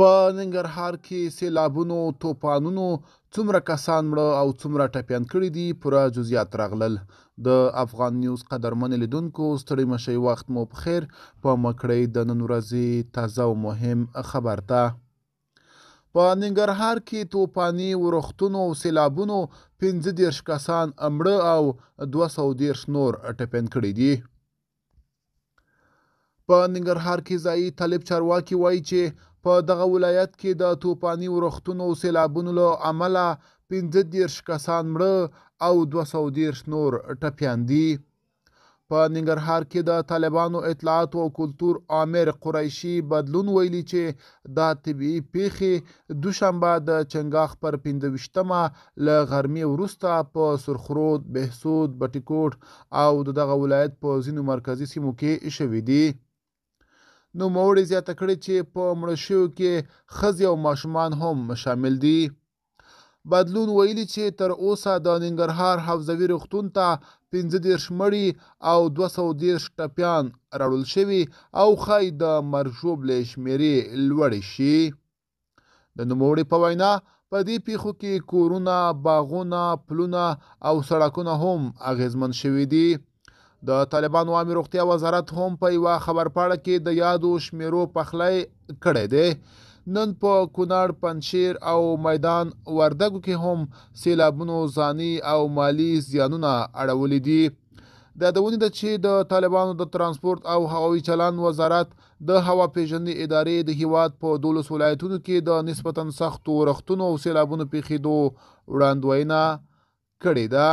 په ننګرهار کې سیلابونو توپانونو څومره کسان مړه او څومره ټپیان کړي دي پوره جزئیات راغلل د افغان نیوز قدرمن لیدونکو ستړي مشي وخت مو په خیر په مکړې د نن ورځې تازه او مهم خبر ته په ننګرهار کې توپاني ورختونو او سیلابونو 15 دیرش کسان امړه او 200 دیرش نور ټپین کړي دي په ننګرهار کې ځایي طالب چارواکي وایي چې په دغه ولایت کې د توپاني ورښتونو او سیلابونو له امله پنځه دېرش کسان مړه او دوه سوه دېرش نور ټپیان دي په ننګرهار کې د طالبانو اطلاعات او کلتور عامر قریشي بدلون ویلي چې دا طبیعي پیښې دوشنبه د چنګاښ پر 15مه ل غرمې وروسته په سرخرود بهسود بټیکوټ او دغه ولایت په ځینو مرکزي سیمو کې شوې دي نوموړي زیاته کړې چې په مړه شویو کې ښځې او ماشومان هم شامل دي بدلون ویلي چې تر اوسه د ننګرهار حوزوي روغتون ته پنځه دېرش مړي او دوه سوه دېرش ټپیان راړل شوي او ښایي د مرژوبلې شمېرې لوړې شي د نوموړي په وینا په دې پیښو کې کورونه باغونه پلونه او سړکونه هم اغیزمن شوي دي د طالبانو عامې روغتیا وزارت هم په یوه خبرپاڼه کې د یادو شمیرو پخلی کړی دی نن په کونړ پنشیر او میدان وردګو کې هم سیلابونو ځاني او مالی زیانونه اړولي دي د دونې د چې د طالبانو د ترانسپورت او هوایي چلان وزارت د هوا پیژندې ادارې د هیواد په دولس ولایتونو کې د نسبتا سختو رختونو او سیلابونو پیښېدو وړاندوینه کړې ده